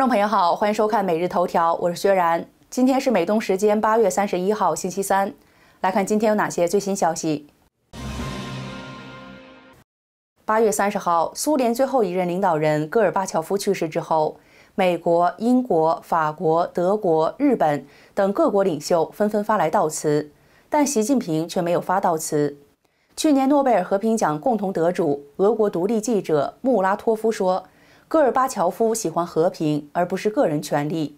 观众朋友好，欢迎收看《每日头条》，我是薛然。今天是美东时间八月三十一号星期三，来看今天有哪些最新消息。八月三十号，苏联最后一任领导人戈尔巴乔夫去世之后，美国、英国、法国、德国、日本等各国领袖纷纷发来悼词，但习近平却没有发悼词。去年诺贝尔和平奖共同得主、俄国独立记者穆拉托夫说。戈尔巴乔夫喜欢和平而不是个人权利，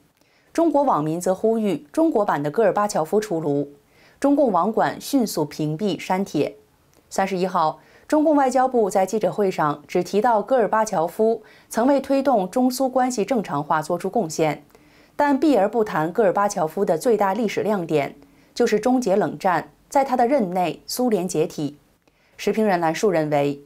中国网民则呼吁中国版的戈尔巴乔夫出炉，中共网管迅速屏蔽删帖。三十一号，中共外交部在记者会上只提到戈尔巴乔夫曾为推动中苏关系正常化作出贡献，但避而不谈戈尔巴乔夫的最大历史亮点就是终结冷战，在他的任内苏联解体。时评人兰树认为。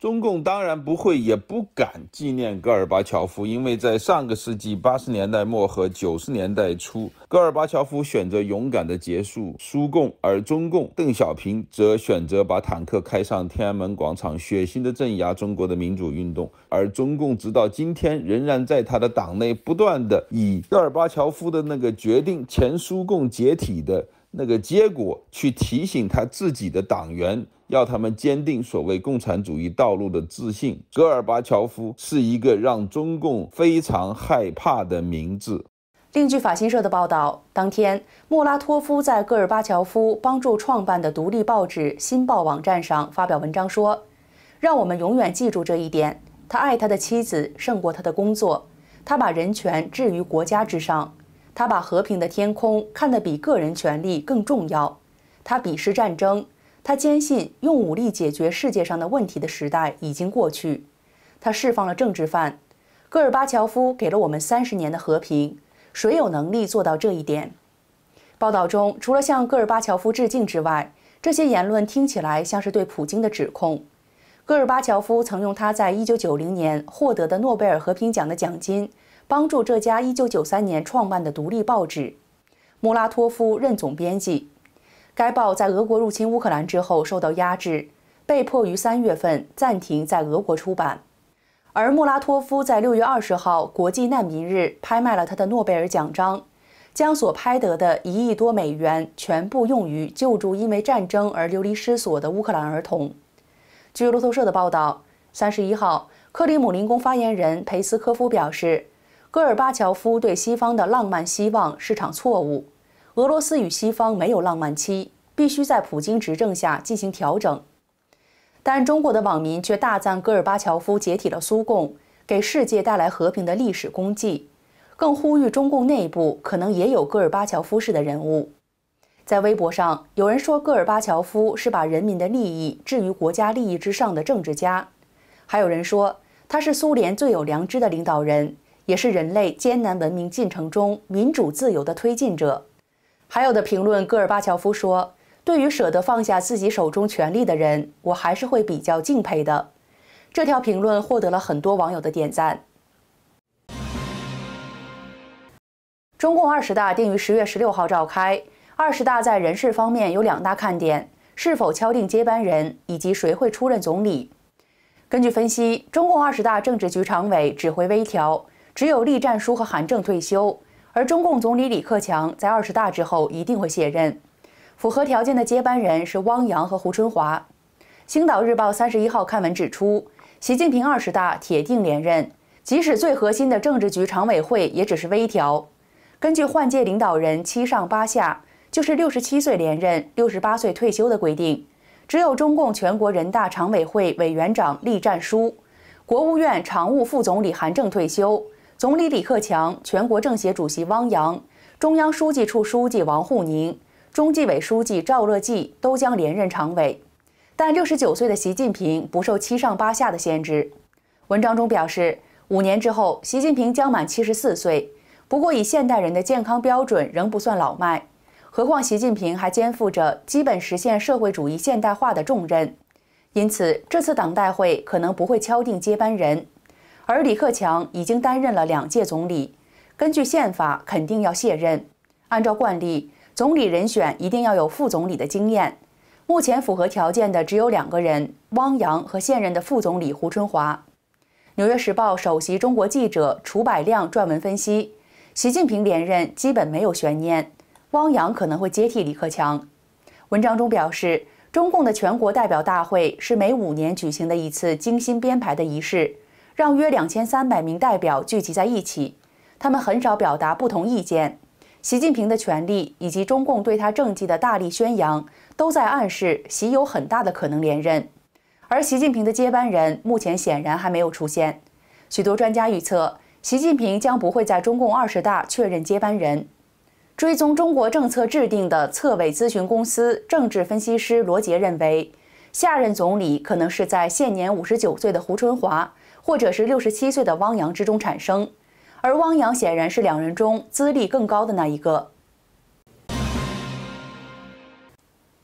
中共当然不会，也不敢纪念戈尔巴乔夫，因为在上个世纪八十年代末和九十年代初，戈尔巴乔夫选择勇敢的结束苏共，而中共邓小平则选择把坦克开上天安门广场，血腥的镇压中国的民主运动。而中共直到今天，仍然在他的党内不断的以戈尔巴乔夫的那个决定前苏共解体的。那个结果去提醒他自己的党员，要他们坚定所谓共产主义道路的自信。戈尔巴乔夫是一个让中共非常害怕的名字。另据法新社的报道，当天莫拉托夫在戈尔巴乔夫帮助创办的独立报纸《新报》网站上发表文章说：“让我们永远记住这一点。他爱他的妻子胜过他的工作。他把人权置于国家之上。”他把和平的天空看得比个人权利更重要，他鄙视战争，他坚信用武力解决世界上的问题的时代已经过去，他释放了政治犯，戈尔巴乔夫给了我们三十年的和平，谁有能力做到这一点？报道中除了向戈尔巴乔夫致敬之外，这些言论听起来像是对普京的指控。戈尔巴乔夫曾用他在1990年获得的诺贝尔和平奖的奖金。帮助这家1993年创办的独立报纸，穆拉托夫任总编辑。该报在俄国入侵乌克兰之后受到压制，被迫于三月份暂停在俄国出版。而穆拉托夫在六月二十号国际难民日拍卖了他的诺贝尔奖章，将所拍得的一亿多美元全部用于救助因为战争而流离失所的乌克兰儿童。据路透社的报道，三十一号，克里姆林宫发言人佩斯科夫表示。戈尔巴乔夫对西方的浪漫希望是场错误。俄罗斯与西方没有浪漫期，必须在普京执政下进行调整。但中国的网民却大赞戈尔巴乔夫解体了苏共，给世界带来和平的历史功绩，更呼吁中共内部可能也有戈尔巴乔夫式的人物。在微博上，有人说戈尔巴乔夫是把人民的利益置于国家利益之上的政治家，还有人说他是苏联最有良知的领导人。也是人类艰难文明进程中民主自由的推进者。还有的评论，戈尔巴乔夫说：“对于舍得放下自己手中权力的人，我还是会比较敬佩的。”这条评论获得了很多网友的点赞。中共二十大定于十月十六号召开。二十大在人事方面有两大看点：是否敲定接班人，以及谁会出任总理。根据分析，中共二十大政治局常委指挥微调。只有栗战书和韩正退休，而中共总理李克强在二十大之后一定会卸任。符合条件的接班人是汪洋和胡春华。《青岛日报》三十一号刊文指出，习近平二十大铁定连任，即使最核心的政治局常委会也只是微调。根据换届领导人七上八下，就是六十七岁连任，六十八岁退休的规定，只有中共全国人大常委会委员长栗战书，国务院常务副总理韩正退休。总理李克强、全国政协主席汪洋、中央书记处书记王沪宁、中纪委书记赵乐际都将连任常委，但六十九岁的习近平不受七上八下的限制。文章中表示，五年之后，习近平将满七十四岁，不过以现代人的健康标准，仍不算老迈。何况习近平还肩负着基本实现社会主义现代化的重任，因此这次党代会可能不会敲定接班人。而李克强已经担任了两届总理，根据宪法肯定要卸任。按照惯例，总理人选一定要有副总理的经验。目前符合条件的只有两个人：汪洋和现任的副总理胡春华。《纽约时报》首席中国记者楚百亮撰文分析，习近平连任基本没有悬念，汪洋可能会接替李克强。文章中表示，中共的全国代表大会是每五年举行的一次精心编排的仪式。让约两千三百名代表聚集在一起，他们很少表达不同意见。习近平的权力以及中共对他政绩的大力宣扬，都在暗示习有很大的可能连任。而习近平的接班人目前显然还没有出现。许多专家预测，习近平将不会在中共二十大确认接班人。追踪中国政策制定的策委咨询公司政治分析师罗杰认为，下任总理可能是在现年五十九岁的胡春华。或者是六十七岁的汪洋之中产生，而汪洋显然是两人中资历更高的那一个。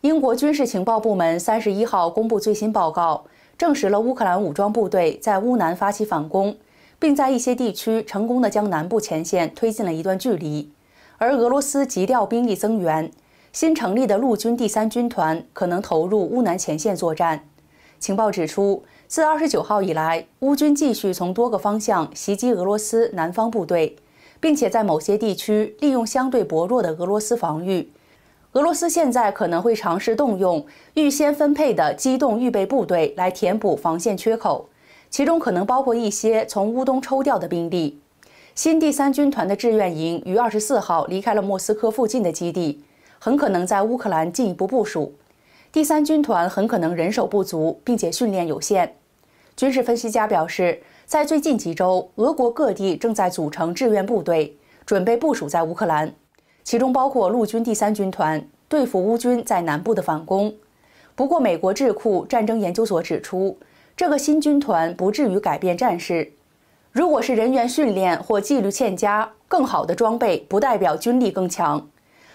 英国军事情报部门三十一号公布最新报告，证实了乌克兰武装部队在乌南发起反攻，并在一些地区成功的将南部前线推进了一段距离，而俄罗斯急调兵力增援，新成立的陆军第三军团可能投入乌南前线作战。情报指出。自二十九号以来，乌军继续从多个方向袭击俄罗斯南方部队，并且在某些地区利用相对薄弱的俄罗斯防御。俄罗斯现在可能会尝试动用预先分配的机动预备部队来填补防线缺口，其中可能包括一些从乌东抽调的兵力。新第三军团的志愿营于二十四号离开了莫斯科附近的基地，很可能在乌克兰进一步部署。第三军团很可能人手不足，并且训练有限。军事分析家表示，在最近几周，俄国各地正在组成志愿部队，准备部署在乌克兰，其中包括陆军第三军团，对付乌军在南部的反攻。不过，美国智库战争研究所指出，这个新军团不至于改变战事。如果是人员训练或纪律欠佳，更好的装备不代表军力更强。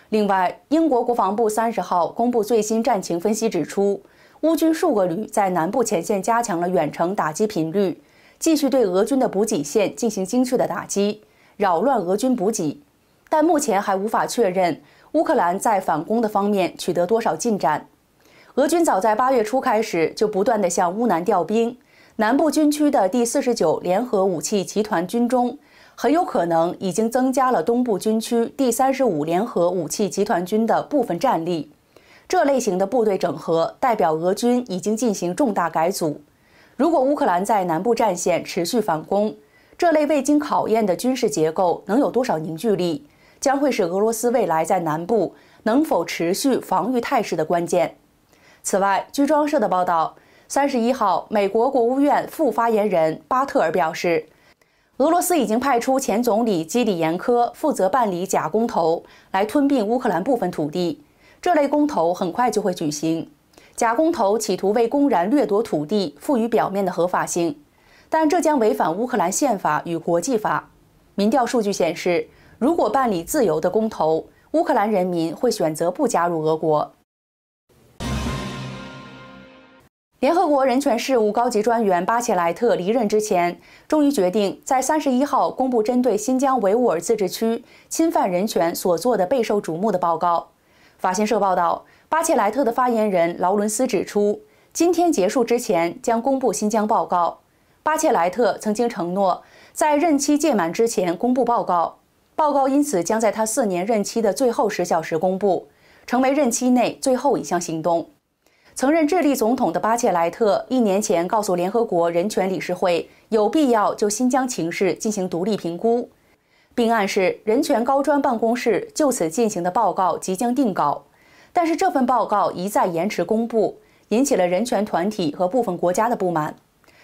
另外，英国国防部三十号公布最新战情分析，指出，乌军数个旅在南部前线加强了远程打击频率，继续对俄军的补给线进行精确的打击，扰乱俄军补给。但目前还无法确认乌克兰在反攻的方面取得多少进展。俄军早在八月初开始就不断地向乌南调兵，南部军区的第四十九联合武器集团军中。很有可能已经增加了东部军区第三十五联合武器集团军的部分战力。这类型的部队整合代表俄军已经进行重大改组。如果乌克兰在南部战线持续反攻，这类未经考验的军事结构能有多少凝聚力，将会是俄罗斯未来在南部能否持续防御态势的关键。此外，据央社的报道，三十一号，美国国务院副发言人巴特尔表示。俄罗斯已经派出前总理基里延科负责办理假公投，来吞并乌克兰部分土地。这类公投很快就会举行，假公投企图为公然掠夺土地赋予表面的合法性，但这将违反乌克兰宪法与国际法。民调数据显示，如果办理自由的公投，乌克兰人民会选择不加入俄国。联合国人权事务高级专员巴切莱特离任之前，终于决定在三十一号公布针对新疆维吾尔自治区侵犯人权所做的备受瞩目的报告。法新社报道，巴切莱特的发言人劳伦斯指出，今天结束之前将公布新疆报告。巴切莱特曾经承诺，在任期届满之前公布报告，报告因此将在他四年任期的最后十小时公布，成为任期内最后一项行动。曾任智利总统的巴切莱特一年前告诉联合国人权理事会，有必要就新疆情势进行独立评估，并暗示人权高专办公室就此进行的报告即将定稿。但是这份报告一再延迟公布，引起了人权团体和部分国家的不满。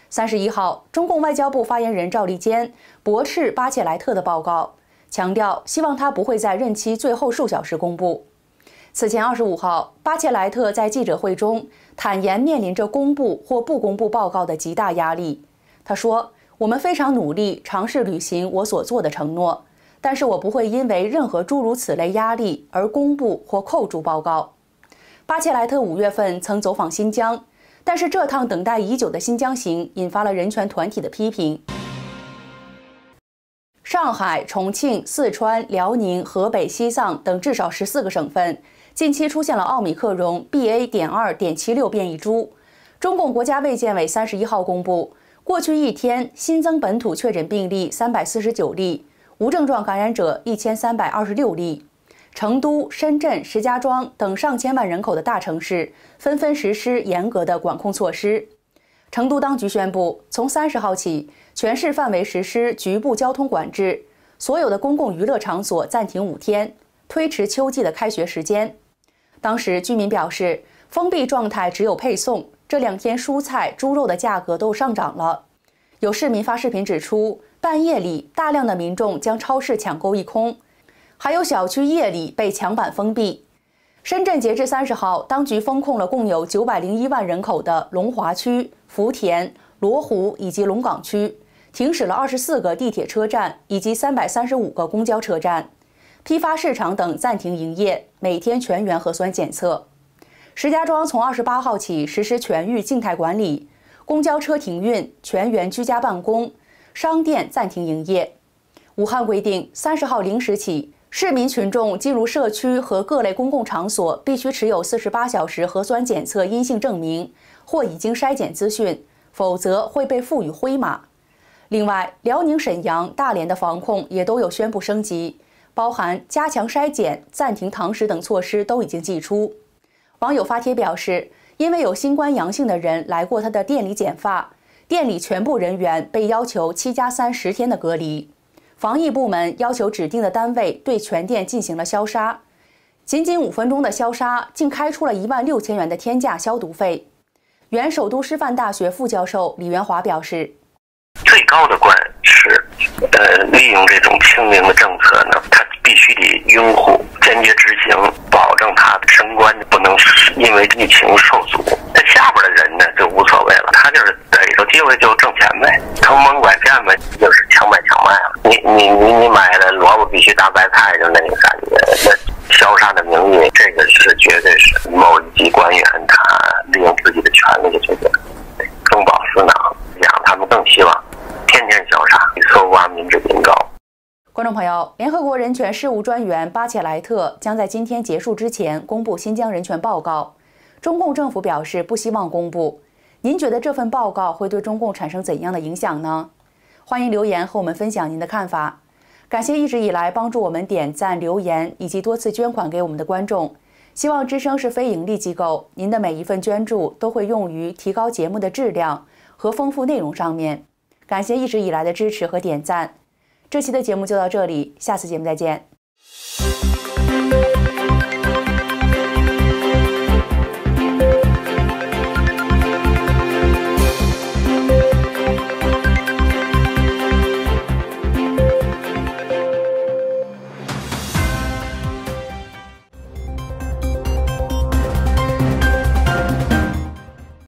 三十一号，中共外交部发言人赵立坚驳斥巴切莱特的报告，强调希望他不会在任期最后数小时公布。此前二十五号，巴切莱特在记者会中坦言，面临着公布或不公布报告的极大压力。他说：“我们非常努力，尝试履行我所做的承诺，但是我不会因为任何诸如此类压力而公布或扣住报告。”巴切莱特五月份曾走访新疆，但是这趟等待已久的新疆行引发了人权团体的批评。上海、重庆、四川、辽宁、河北、西藏等至少十四个省份近期出现了奥密克戎 BA. 点二点七六变异株。中共国家卫健委三十一号公布，过去一天新增本土确诊病例三百四十九例，无症状感染者一千三百二十六例。成都、深圳、石家庄等上千万人口的大城市纷纷实施严格的管控措施。成都当局宣布，从三十号起。全市范围实施局部交通管制，所有的公共娱乐场所暂停五天，推迟秋季的开学时间。当时居民表示，封闭状态只有配送，这两天蔬菜、猪肉的价格都上涨了。有市民发视频指出，半夜里大量的民众将超市抢购一空，还有小区夜里被墙板封闭。深圳截至三十号，当局封控了共有九百零一万人口的龙华区、福田、罗湖以及龙岗区。停驶了二十四个地铁车站以及三百三十五个公交车站、批发市场等暂停营业，每天全员核酸检测。石家庄从二十八号起实施全域静态管理，公交车停运，全员居家办公，商店暂停营业。武汉规定三十号零时起，市民群众进入社区和各类公共场所必须持有四十八小时核酸检测阴性证明或已经筛检资讯，否则会被赋予灰码。另外，辽宁沈阳、大连的防控也都有宣布升级，包含加强筛检、暂停堂食等措施都已经寄出。网友发帖表示，因为有新冠阳性的人来过他的店里剪发，店里全部人员被要求七加三十天的隔离，防疫部门要求指定的单位对全店进行了消杀，仅仅五分钟的消杀竟开出了一万六千元的天价消毒费。原首都师范大学副教授李元华表示。高的官是，呃，利用这种清明的政策呢，他必须得拥护、坚决执行，保证他的升官不能因为疫情受阻。那下边的人呢，就无所谓了，他就是逮着机会就挣钱呗，坑蒙拐骗呗，就是强买强卖了。你你你你买的萝卜必须大白菜就那个感觉，那消杀的名义，这个是绝对是某级官员他利用自己的权力去这个中饱私囊。让他们更希望。公告观众朋友，联合国人权事务专员巴切莱特将在今天结束之前公布新疆人权报告。中共政府表示不希望公布。您觉得这份报告会对中共产生怎样的影响呢？欢迎留言和我们分享您的看法。感谢一直以来帮助我们点赞、留言以及多次捐款给我们的观众。希望之声是非盈利机构，您的每一份捐助都会用于提高节目的质量和丰富内容上面。感谢一直以来的支持和点赞。这期的节目就到这里，下次节目再见。